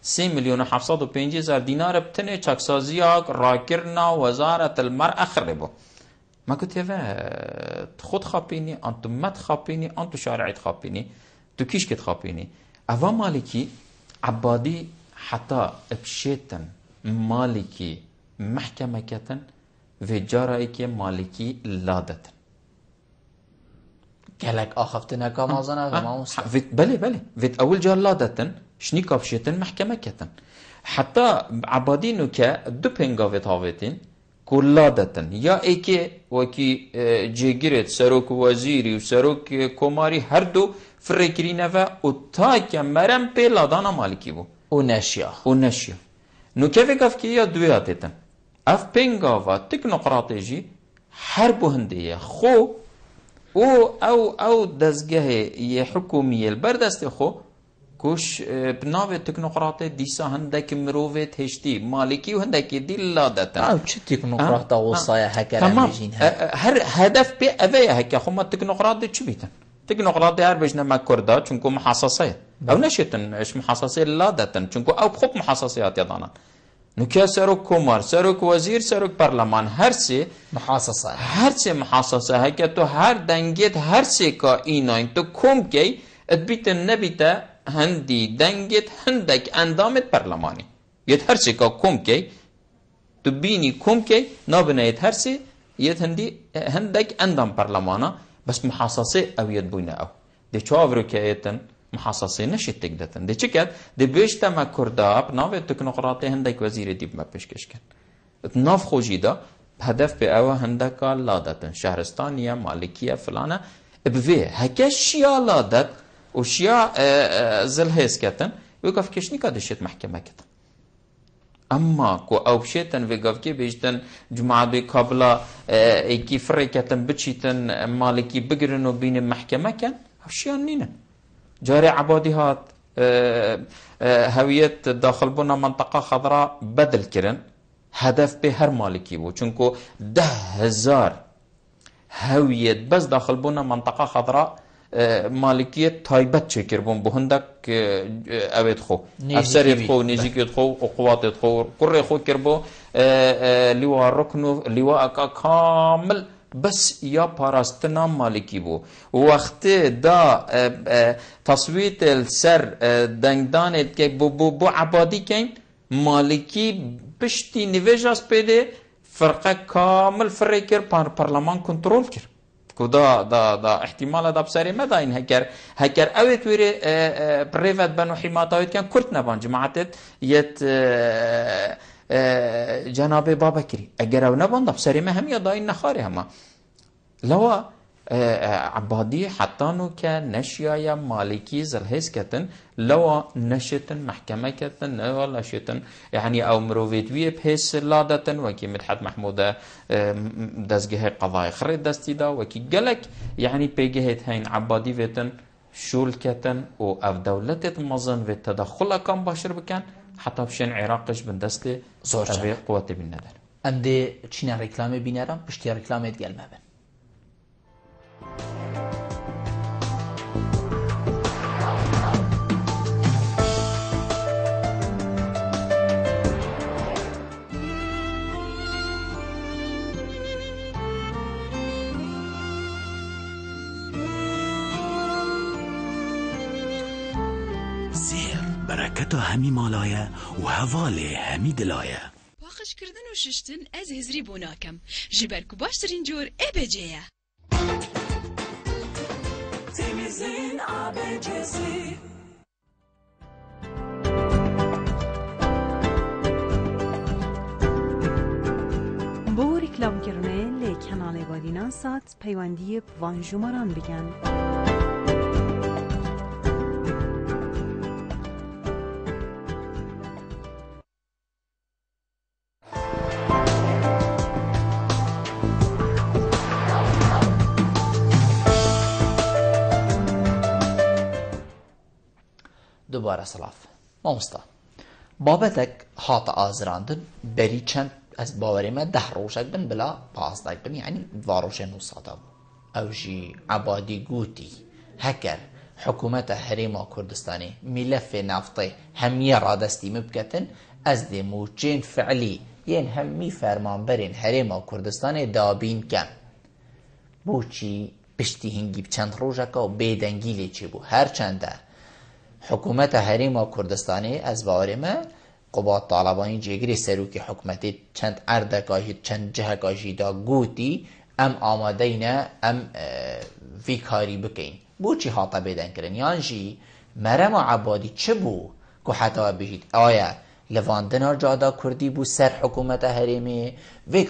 سی میلیون و حفصاد و پینجی هزار دینار بتنه چاک سازی ها راکرنا وزارت المر اخری بو ما ماكو تيفا خود خابيني انتو مت خابيني انتو شارعت خابيني تو كيشكت خابيني افا مالكي عبادي حتى ابشيتن مالكي محكمة كتن في جارائك مالكي لادتن كلك اخفتنا ما ظن بلي بلي فيت اول جار لادتن شني كابشيتن محكمة كتن حتى عبادينو كا دو بينغا فيت کلادتن یا ای که وکی جگیرت سروک وزیری و سروک کماری هر دو فرکرینه و اتا که مرم پیلادانا مالکی بو او نشیا او نشیا نو کفی گفت که یا دوی آتیتن اف پینگاوا تکنوقراطیجی هر بهنده خو او او او دزگه یه حکومی البردست خو کوش بناوه تکنوقراته دیسا هندک مرووت هشتی مالکی و هندک دی لادتا او چه تکنوقراتا وصایا هکر همیجین هر هدف بی اوه هکر خو ما تکنوقرات دی چی بیتن تكنوقراط هر عربج نما كردا چونكو محساسه او نشتن اش محساسه لا دتن چونكو او محساسه هاتی يضانا نکه سرک کمر سرک وزير سرک برلمان هر سي محساسه هر سي محساسه هكا تو هر دنگیت هر سي كا ايناين تو کی كي اتبيتن نبيتا هندی دنگت هەندی دەنگت هەندێک ئەندامت پەرلەمانی یەت هەرچێکا کی تو بینی کی هر چی یت هندی هندک اندام بس کۆمکەی نابنێت هەرسێ یەت هەندی هەندێک ئەندام که ایتن محاسەسێ نشید تک دتن دی چکت دی نەشی تێک کرداب دێ تکنقراتی هندک وزیر دیب ناوێت تکنۆقراتی کن ات دیبمە خوشی دا هدف به ئەوە هندکا لادتن شهرستانیه مالکیه فلانه ابوه هکه شیا لادت وشيا آه، آه، زل هيس كاتن ويقف كشني نيكا محكمة كتن اما كو او بشيتن ويقف كي بيجتن جماعة دي قبلا آه، ايكي فري كتن بتشيتن مالكي بقرن وبين محكمة كان هشيا نينا جاري عبادي هات هوية داخل بنا منطقة خضراء بدل كرن هدف به هر مالكي بو چونكو ده هزار هوية بس داخل بنا منطقة خضراء مالکیت تایبەت چێکردبووم بۆ هەندێک ئەوێت خۆ ئەفسەرێت خۆ نێزیکێت خۆ و قوواتێت خۆ قڕێ خۆ کرد بۆ لیوا ڕکن و لیوا ئەکا کامل بس یا پاراستنا مالکی بو وقت دا تصویت سر دنگدانت که بو بو بو عبادی کن مالکی پشتی نویج از پیده فرقه کامل فره کرد پارلمان کنترل کرد کو دا دا احتمال دا بسری ما داین هکر هکر اوت وری بريفت بنو حماتاوت كان كرت نبان جماعت يت اه، اه، جناب بابكري اگر او نبان دا بسری ما هم يا داين نخاري هما لوا آه، آه، عبادی حتانو که نشیای مالکی زلهیز کتن لوا نشتن محکمه کتن لو نشتن یعنی او مروویدوی پیس لادتن وکی مدحت محمود آه، دستگه قضای خرید دستی دا وکی گلک یعنی پیگهت هین عبادی ویتن شول کتن و او دولت مزن و تدخل کم باشر بکن حتی بشن عراقش بندستی زور قوتی بین ندن اندی چین رکلام بینرم پشتی رکلامت گلمه بین برکت همی مالایه و حواله همی دلایه پاخش کردن و ششتن از هزری بوناکم جبر کو باشترین جور بجیه تبریزین آب جزی بۆ ریکلاوگرمێ لێ کەناڵێ بادینان سات پەیوەندی بگن موسیقی وەرە سلااف مامۆستا بابەتێک بری ئازراندن بەری از ده ڕۆژێک بن بلا پاسدایک بن یعنی ڕۆژێن نو سادا بوو ئەوژی عبادی گوتی حکومت حکوومەتە کردستانی، کوردستانی میلەفێ نافتی از ڕادستی مبکەتن ئەس دێم و چین فعلی یەن هەممی فەرمانبەرین هەرێما کوردستانی دابینکەم پشتی هنگی چند ڕۆژەکە و چی لێکی هر حکومت هریما کردستانی از وارمه ما طالبانی جگری سروکی حکومتی چند اردکاشی چند جهکاشی دا گوتی ام آماده اینه ام وی کاری بکین بو چی حاطه بیدن کرن یانجی مرم و عبادی چه بو که حتی بیشید آیا لواندنا جادا کردی بو سر حکومت هریمی ویک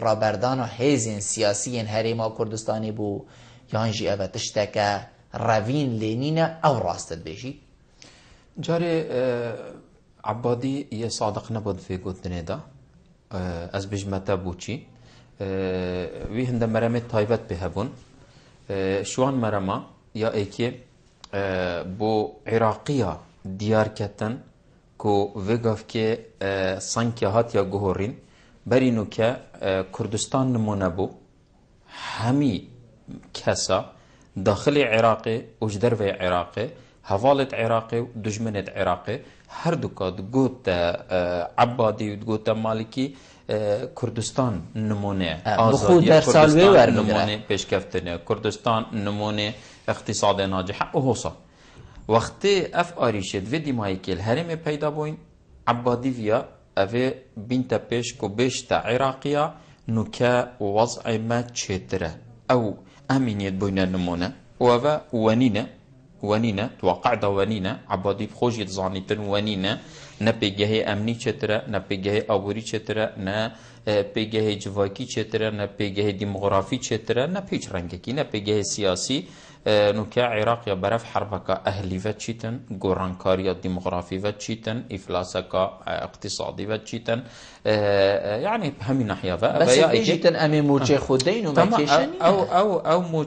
رابردان و هیزین سیاسی هریما کردستانی بو یانجی تشتکه ڕاوین لێنینە ئەو ڕاستت بێژی جارێ عبادی یە سادق نەبووت فێگوتنێدا ئەس بژمەتە بچی وی هەندە مەرەمێ تایبەت پێ هەبوون شوان مەرەما یا ئەیکێ بۆ عێراقیە دیارکەتەن کو vegavkê sankya hatiya guhorîn berî nû ke e, e, Kurdistan nimûne bû hemî kesa داخلی عراق او جدر و عراق حوالت عراق او دجمنت عراق هر دوکا دگوت عبادی و دگوت مالکی کردستان نمونه بخود در سالوی ور نمونه پیشکفتنه کردستان نمونه اقتصاد ناجحه او هوسا وقتی اف آریشد و دیمایی که الهرم پیدا بوین عبادی ویا اوه بینتا پیش کو بیشتا عراقیا نوکه وضع ما چیتره او ئەمینێت بۆینە نمونە وەە وەنینە وەنینە توواقعدا وەنینە عبادی خۆشیت زانیتن وەنینە نە پێگەهەیە ئەمنی چێترە نە پێگەهەیە ئابووری چێترە نە پێگەهەیە جوواکی چێترە نە پێگەهەیە دیمۆغرافی چێترە نە پێچ ڕەنگەکی نە پێگەهەیە سیاسی نوکیا عێراقیا بەرەف حربەکە ئەهلیڤە چیتن گۆڕانکاریە دیموغرافیڤە چیتن ئیفلاسەکە اقتصادیڤە چیتن یعنی هەمی نحیاڤە ئەجیتن ئەمێ موچێ خودەین و ئەو او او او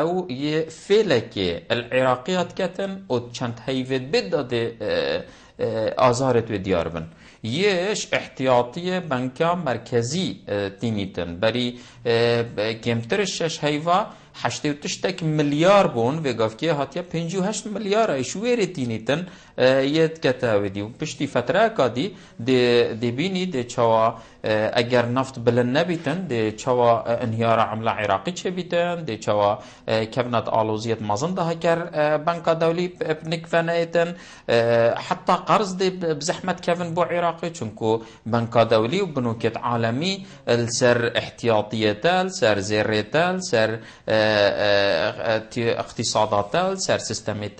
او یێ فێلەکێ العێراقیات العراقيات كاتن او تشانت بدەدێ بدا آه، آه، دي دیار بن. یش احتیاطی بنکا مرکزی آه، تیمیتن بری کمترشش شش هیوا هشتوتش تك مليار بون في غافكي هاتيا بينجو مليار اي شو ويري تينيتن يد اه، كتاوي دي وبشتي فترة دي دي بيني دي چوا اه، اگر نفط بلن نبيتن دي چوا اه، انهيار عملا عراقي چه بيتن دي چوا كبنات آلوزيت مزن ده هكر بانكا دولي بنك فنائتن حتى قرض دي بزحمة كبن بو عراقي چونكو بانكا دولي وبنوكت عالمي السر احتياطيتال سر زيريتال سر اه اقتصادات سرسیستمت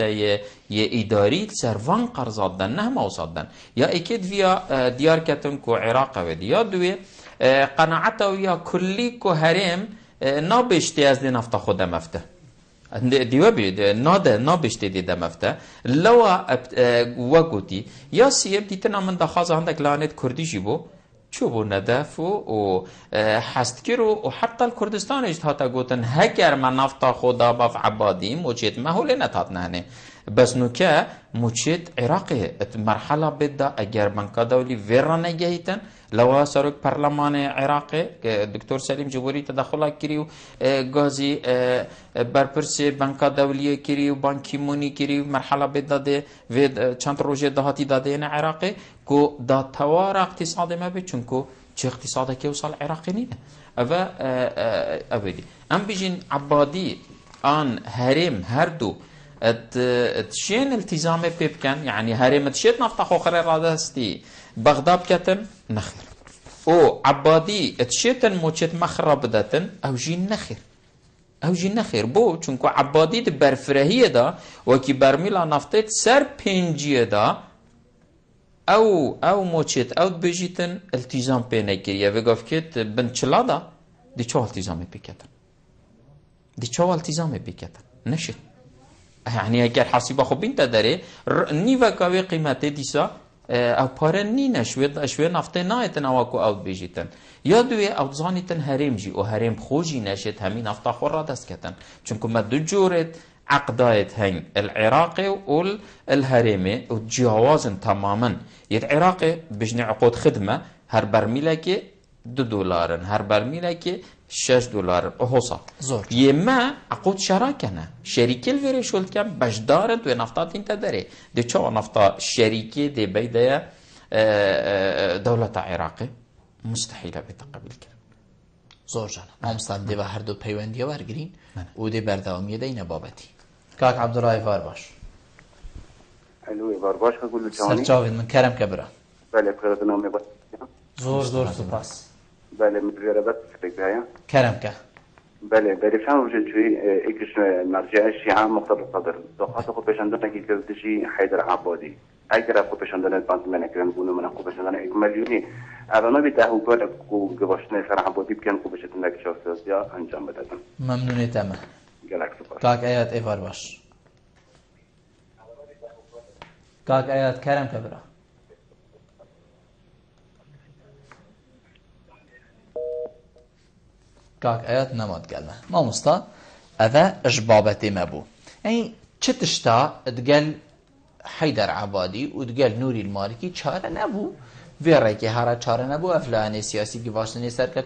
اداری سروان قرضادن نه موسادن یا اکید ویا دیار کتن کو عراق و یا دوی قناعت و یا کلی کو هرم نابشتی از دی نفت خود مفته دیو بید ناده نابشتی دی دمفته لوا وگوتی یا سیب دیتنا من دخواز هندک لانت کردی جی بو چوبو ندف و کرو و اه، حتی کردستان هاتا گوتن هکر من نفتا خودا باف عبادیم مجید محولی نتات نهنه بس نوكا عراقی عراقي مرحلة بدا اگر من كدولي ويرانا نگهیتن لوا سرق پرلمان عراقي اه، دكتور سلیم جبوری تدخلا کریو غازي اه، برپرس بنكا دولی کریو بانکی موني کریو مرحلة بدا دي چند روجه دهاتی داده عراقي كو دا توارى اقتصاد ما بي چونكو چه اقتصاد كيوصل عراقي نينا أفا أبدي آه، آه، أم بيجين عبادي آن هريم هردو ات شين التزام بيبكن يعني هريم تشيت نفط خوخر رادستي دستي بغداد كتن نخير او عبادي تشيت موتشت مخرب دتن او جين نخير او جين نخير بو چونكو عبادي دبر فرهيه دا وكي برميلا نفطت سر بينجيه دا او او موچت او بجيتن التزام بينه كي يا ئەێ كيت بن دي چلادا التزام ئەلتیزامی دي دیچۆ التزام پێکەتن نەشت يعني اگر حسیب خو بین دەرێ نیڤە کاوێ قیمەتێ دیسا ئەو پارە نینە شوێت شوێ نفتێ نایەتن ئەوواکو ئەو بێژیتن یا دوێ ئەو زانیتن هەرێمجی و نشت خۆجی نفته خور را دست كتن چونكو ما دو جۆرێت عقداية هين العراقي والهريمي وتجاوزن تماما يت عراقي بجني عقود خدمة هر برميلكي دو دولارن هر برميلكي شش دولار هوسا زور يما عقود شراكنا شركة الفيري شولت كم باش دارت ونفطات انت دي تشو نفطة شركة دي بيدايا آه، آه، دولة عراقي مستحيلة بتقبل كده زۆر ژانە مامستان دێبە دو پیوندی وەرگین او دی بەردەوامیە دەینە بابەتی كاك عبد الله يفار باش الو يفار باش اقول لك سرچاوين من كرم كبره بله قرضنا انا بس زور زور سپاس بله مجرد بس تكدايا كرمك بله بله فهم وجه شوي اكش مرجع الشيعة مختار الصدر دوقات اخو بيشندنا كي كردشي حيدر عبادي اگر اخو بيشندنا البانت من اكرم بونو من اخو بيشندنا اك مليوني ارانا بيتاهو قول اكو قبشنا سر عبادي بكان اخو بيشندنا كشاف سياسيا انجام بدادن ممنوني تمام galaktikost. Kak ayat e var baš. Kak ayat kerem tebra. Kak ayat namad gelme. Mamusta eve ejbabeti mebu. Yani çi tişta dgel Heydar Abadi u dgel Nuri Maliki çare nebu. هر هەرا چاره نەبوو ئەف لعنه سیاسی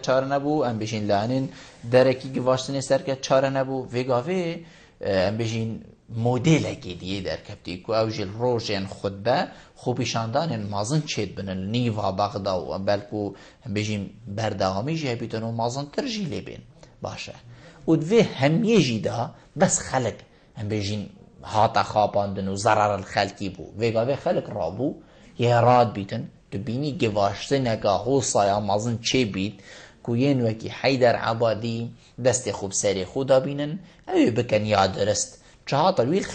چاره نبو ام هم ئەم درکی درکی دەرەکی چاره نبو چارە نبود، ێگاوێ ئەم بژین مۆدلێکی در در کو که ژل ڕۆژێن خود بە این مازن چید بنن نیوا باغدا و ام بیشین بژین جه بیتن و مازن ترژی لێبێن باشه و دوێ دا بس خلق، ام بیشین هاتا خواباندن و زەرارن بو، بوو وێگاوێ خلق رابو یه راد بیتن دبینی گەواشتە نەگا هۆسایە مەزن چێ بیت کو یەن وەکی حەیدەر عەبادی دەستی خوب سەری خۆ دابینن ئەوێ بکەن یا درست چهاتە ویل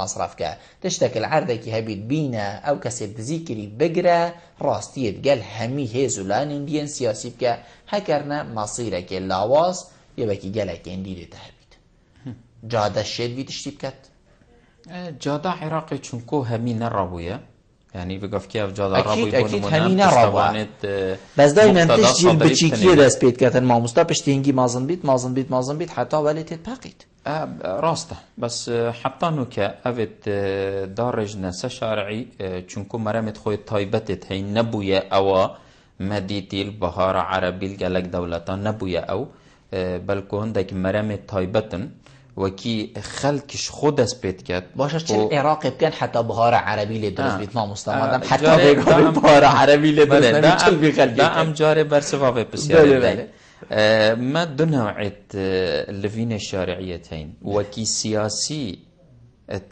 مصرف که تشتک العرده که هبید بینه او کسی بذیکری بگره راستیت گل همی هیزو لان اندین سیاسی بکە مصیره که لاواز یەوەکی گەلەکێندی لێتە هەبیت جادە شێوی تشتی بکات اه، جاده عراقی چونکو همی نرابویه يعني بقف كيف جاد عربي اكيد اكيد همينة رابع بس دائما تشجي بچيكي دست بيت كاتن ما مستبش تينجي مازن بيت مازن بيت مازن بيت حتى ولي تتباقيت اه، راستا بس حتى نوكا افت دارج نسا شارعي اه، چونكو مرامت خوية طيبتت هي نبويا اوا مديتي البهار عربي الجلق دولتا نبويا او اه، بل كون داك مرامت طيبتن وکی خلقش خود از پید کرد باشه چه و... عراق بکن حتی بهار عربی لی درست بیت نام مستمادم حتی بگوی بهار عربی لی درست نمی چل بی خلقی دا ام جاره برسفاوه بسیاره بله, بله. ما دو نوعت لفین وکی سیاسی سیاسی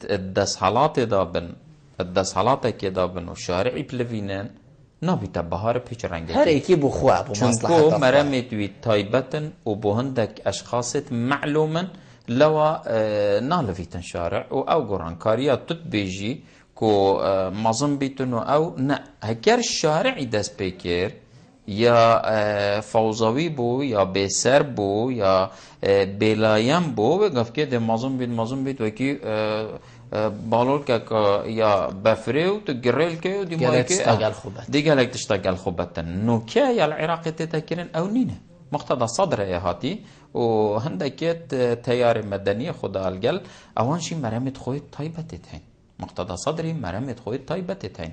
الدسحالات دابن الدسحالات که دابن و شارعی بلوینن نابیتا بهار پیچ رنگ هر یکی بو خواب بو مصلحت چونکو مرمت وی تایبتن و اشخاصت معلومن لەوە آه، ناڵەویتن تنشارع و او قران كاريا بێژی کۆ آه، مەزم بیتن و ئەو هەکەر الشارع دەست پێ کرد یا آه، فەوزەوی بوو یا بێسەر بوو یا بێلایەن بوو بە گەفکێ دێ مەزم بیت مەزم بیت وەکی بالۆکە یا بەفرێ و تو گڕێلکە و دیگەلێک تشتا گەل خوبەتن نوکە یا لە عێراقی تێتەکردن ئەو مقتدى صدر هاتی و هندکت تيار مدنی خدا الگل شي مرمت خوي طيبة هین مقتدى صدري مرمت خوي طایبت هین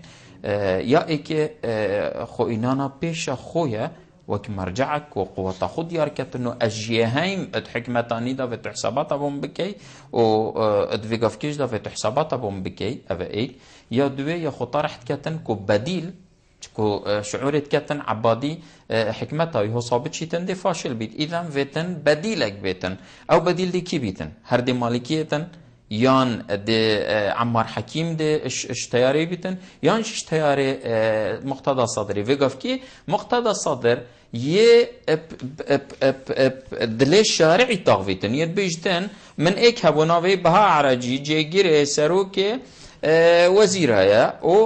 يا اه، إيك اه، خوينانا بيشا خويا خویه وك مرجعك وقوة خود يركت انه اجيهايم حكمتاني دا في حساباتها ابون بكي و ادفيغافكيش اه، دا في حساباتها ابون بكي اف ايك يا دوي يا خطار حتكتن كو بديل چکو اه، شعورت کتن عبادی اه، حکمتا هو صابت شیتن دی فاشل بيت ایدم ویتن بدیلک بیتن او بدیل دی کی بیتن هر دی مالکیتن یان دی اه، عمار حکیم دی اشتیاری بیتن یان اشتیاری مقتدا صدری وی گفت کی مقتدا صدر یه دلی شارعی تاغویتن یه بیجتن من ایک هبوناوی بها عرجی جگیر سروکه وەزیر هەیە و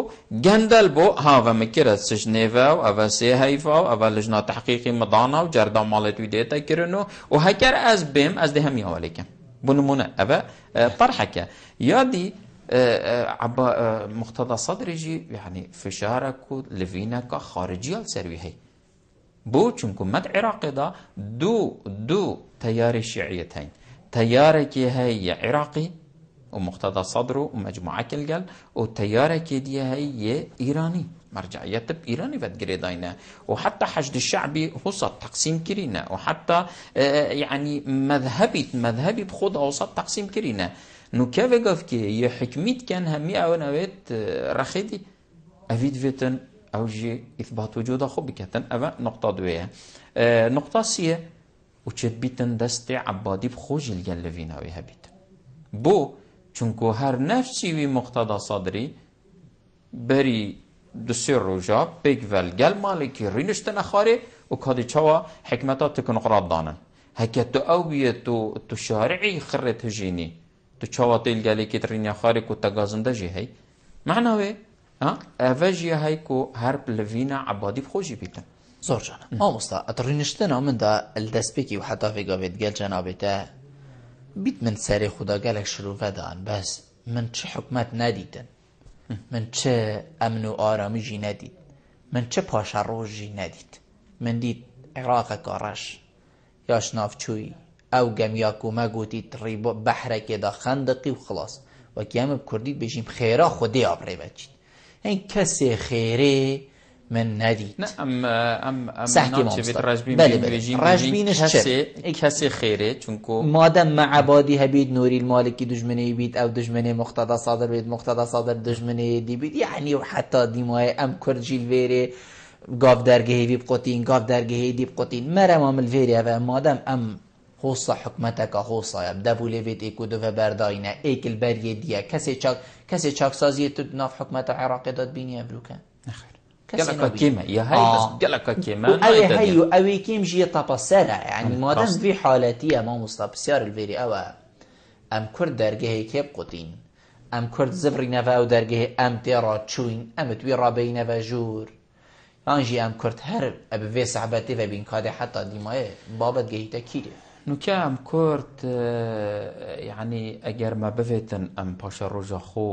گەندەل بۆ هاوە مکرە سش نێڤە و ئەە سێ هەیفا و ئەە لەژنا تحقیقی مدانا و جەردا ماڵێت و دێتە کرن و و هەکەر ئەس بێم ئەس دە کم بنمونه بنمونە ئەە طرحەکە یادی عبا صدری مقتضى صدرجي يعني فشارك لفينك خارجي سروي هی بو چونكو مد عراق دا دو دو تیار تيار شيعيتين که هی عراقی ومقتضى صدره ومجموعه کلگل و تیاره هي إيراني هی ایرانی مرجعیت تب ایرانی ود گریداینه و حشد الشعبي وسط تقسيم كرينا وحتى آه، يعني مذهبي مذهبي بخوض وسط تقسيم كرينا نو كيف قف كي يحكميت كان همي أو نويت آه، رخيدي أفيد فيتن او جي اثبات وجود خو بكتن أفا نقطه دويه أه نقطه سيه بيتن دستي عبادي بخوج الجلفينا ويهبيت بو چونکو هر هەر نەفچیوی مختدا سادری بەری دوسێ ڕۆژە پێک ڤەلگەل مالێکی رینشت نەخوارێ و کادی چاوە حکمەتا تکنقڕابدانن هەکە تو ئەو بیە تو تو شارعی خڕێت هژینی تو چوا تیل چاوە تیلگەلێکی ترینیا خارێک و تەگازندەژی هەی معناوێ ئەڤە ژیە هەی و هر پلڤینە عبادی خۆشی بیتن زور جانم زۆر جانە مامۆستا ئەتڕینشتنا مندا دەستپێکی و حەتافێک گەڵێت گل جەنابێتە بیت من سر خدا گلک شروع ودان بس من چه حکمت ندیدن من چه امن و آرامی جی ندید من چه پاشا روش جی ندید من دید عراق کارش یاش نافچوی او گمیا و ما ریبا بحره دا خندقی و خلاص و که همه کردید بشیم خیره خودی کسی بچید این کسی خیره من ندید نعم ام ام ام ناچوید رجبین بله بله رجبینش کسی کسی خیره چون که مادم معبادی هبید نوری المالکی دجمنه بید او دجمنه مقتدا صادر بید مقتدا صادر دجمنه دی بید یعنی و حتی دیمای ام کرجیل ویره قاف درجه بی بقوتین قاف درجه دی بقوتین مرا ام الویره و مادام ام خوصة حكمتك خوصة يبدأ بوليفيت إيكو دوفا برداينة إيك البرية ديا كسي چاك كسي چاك سازية في حكمت عراقي داد بيني أبروكا نخير گەلەکە کێمە گەلەکە کێمە هەی و ئەوەی کیم ژیە تاپەسەرە ینی مادەم دوی حالەتی ئەمە مستاپسیار الێری ئەوە ئەم کورد دەرگەهەیە کێب قوتین ئەم کورد زبری نەڤ و دەرگەهێ ئەم تێڕا چوین ئەمە توی ڕابەی نەڤە ژوور. ئەنجی ئەم کورت هەر ئەبێ سەحبەتی بەبین کادێ حتا دیمایە بابەت گەیتە کیرێ. نوکە كرد آه، يعني اگر ما بفيتن ام باشا روجا خو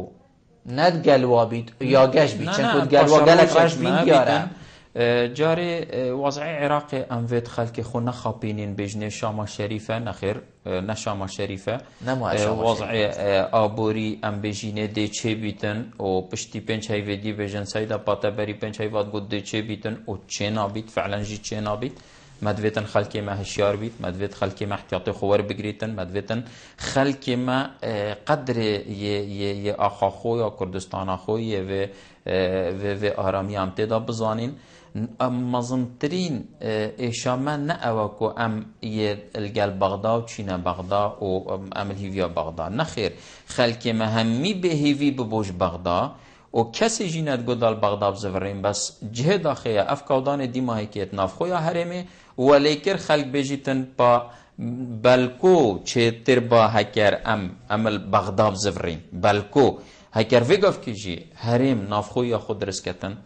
نه گلوا بید یا گش بید چون کد گلوا گلک رش بید گیاره جاری وضع عراق انوید خلق خو نخاپینین بجنه شاما شریفه نخیر نه شاما شریفه وضع آبوری ام بجینه دی چه بیتن و پشتی پنج هیویدی بجن سایده پاته بری پنج هیواد گود دی چه بیتن و چه نابید فعلا جی چه نابید مدویتن خلکی ما هشیار بید مدویت خلکی ما احتیاط خوار بگریتن مدویتن خلکی ما قدر یه, یه, یه آخا خو یا کردستان خو و, و, و آرامی هم تیدا بزانین مظمترین ایشاما نه اوکو ام یه الگل بغدا و چین بغدا و ام الهیویا بغدا نخیر خلکی ما همی به هیوی ببوش بغدا و کسی جیند گدال بغداد زورین بس جه داخیه اف کودان دیماهی که اتناف خویا حرمه ولیکر خلق و بلکو چه تر با هکر بەلکۆ چێتر با هەکەر ئەم ئەمل بەغداب زڤڕین بەلکۆ هەکەر ڤێگەفکیژی هەرێم خود یاخۆ کتن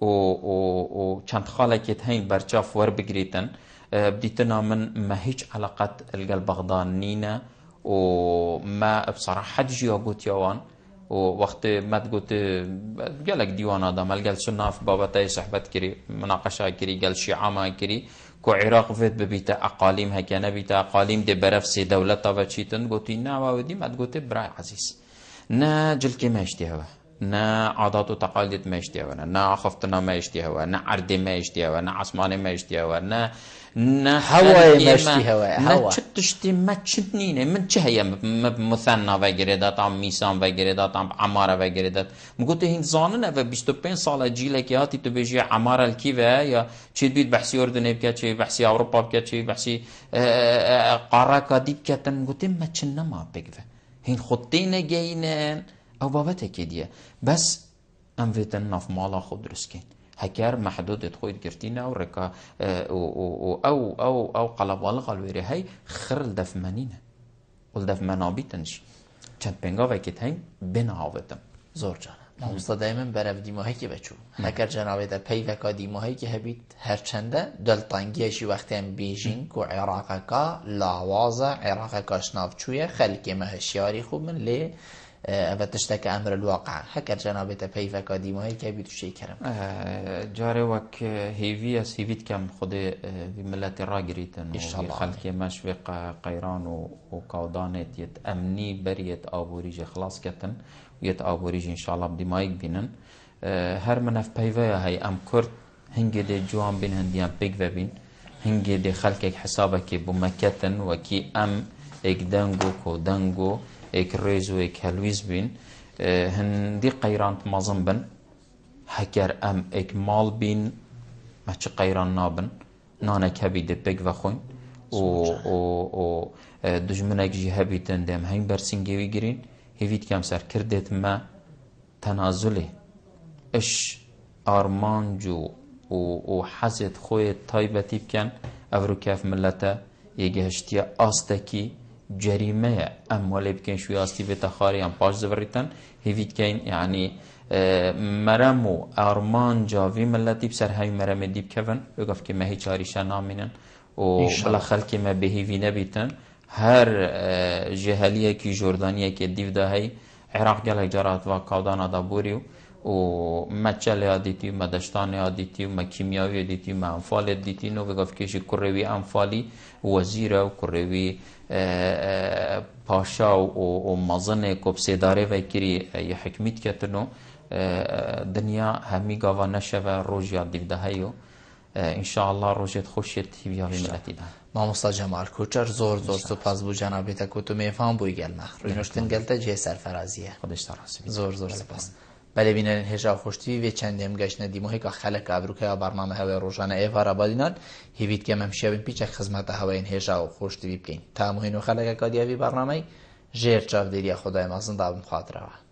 و و, و چند خاله چەند خاڵێکت برچاف ور بگریتن بدیتنا اه، من ما هیچ علاقت الگل بغدان نینا و ما بصراحة جیا یوان و وقت مد گوت اه، گلک دیوان آدم الگل سناف بابتای صحبت کری مناقشه کری گل شیعاما کری کو عێراق بێت ببیتە ئەقالیم بیت عقالیم د دێ دولت و چیتن گوتی ناوەدیم ات گوتی برای عزیز نه جلکی هوا نه عادات و تقالید ما اشتیاوه نه نه خفتنا ما اشتیاوه نه عردی ما اشتیاوه نه عصمانی ما اشتیاوه نه نه هوای ما اشتیاوه نه چه تشتی ما چه بنینه من چه هیا مثنى و گریدات هم میسان و گریدات هم عماره و گریدات مگو تو هین زاننه و 25 سال جیله که هاتی تو بجی عماره الکیوه یا چی بید بحثی اردنه بکه چی بحثی اوروپا بکه چی بحثی اه، اه، اه، قاره کدیب کتن مگو تو ما چه نما بگوه هین خطینه گینه او بابت بس ناف مالا خود خود درست کن هکر محدود رکا او او او او قلب نەفماڵا خۆ های خر مەحدودت خۆیت گرتینا و ڕێکا ئەو ئەو ئەو قەڵەباڵ قەلوێرە هەی خرل دەفمەنینە قڵ دەفمەنابیتنش چەند پێنگاوێکت هەین بێناوێتم زۆر جانە مامۆستا دائما بەرەف دیمۆهەیەکی بچوو نعم. هەکەر جەناوێتە پەیوەکە دیمۆهەیەکی هەبیت هەرچەندە دەلتانگیەشی وەختیان بیژین و لاوازه عراقه کاشناف چویه خەلکێمە مهشیاری خوب من لیه ئەە تشتەکە ئەمرە الواقع هەکە جەنابێتە پەیفەکە دیمایی کە بیت شەی کەرم آه، جارێ وەک هێویە سیویت کەم خودێ آه، ملەتی ڕاگریتن خەلکێ مەشوێ قەیران و خلاص كتن یت ئەمنی بەریت ئابووریژە خلاصکەتن یت ئابووریژین شاڵاب دیمایک هر من اف پەیڤەیە هەی ام كرت هنگه دێ جوان بین هەندیان پێک ببین هەنگێ دێ خەلکێک حسابەکی بوومەکەتن وەکی ئەم ئێک دەنگ و کۆدەنگ ئێک ڕێز آه، و ێک هەلویز بین هەندی قەیران مەزم بن هەگەر ئەم ئێک ماڵ بین مەچی قەیران نابن و و و و نانەکەبی آه، دەپێک بەخۆین دژمنێکژی هەبیتن دێم هەنگ بەرسنگێوی گرین هیویت کەم ما کردێتمە اش آرمان جو و و حەزێت خۆیت تایبەتی بکەن ئەڤرو ملتا ملەتە یەگەهشتیە ئاستەکی جريمه ام ولی بکن شوی آستی به تخاری ام باش زبرتن هيفيت كين يعني اه، مرامو ارمان جافي ملتي بسر های مرم دیب کفن بگفت که مهی چاریشه نامینن و بلا خلکی ما به في نبيتن هر اه، جهليه كي جوردانية كي ديف ده هی عراق گلک جرات و کودانا دابوریو و ما چله دیتی ما دشتان دیتی ما کیمیاوی آدیتی ما انفال آدیتی نو بگفت کشی کروی انفالی وزیر و کروی پاشا و مزن کبسه داره و کری یه حکمیت کتنو دنیا همی گاوا نشوه روز یا دیده هیو انشاءالله روزت خوشت بیالی ملتی ده جمال جەمال زور زور زۆر سوپاس بوو تو کو و مێفان روی نشتن ڕوینشتن گەلتە جێ سرفرازیه زور ڕاستی زور بله. سپاس. Բալևիներեն հեշախոշտի վեչանդեմ գաշնադի մոհեկ ախալակ ավրուկա բարմամը հավե ռոժանա Եվ հարաբալինան հիվիտ կեմ շևին պիչակ խզմատը հավային հեշախոշտի վիպկին Թա մոհին ու խալակ ակադիավի բարմամայի ժերջավ դերիա խոդայ մազն դավն խատրավա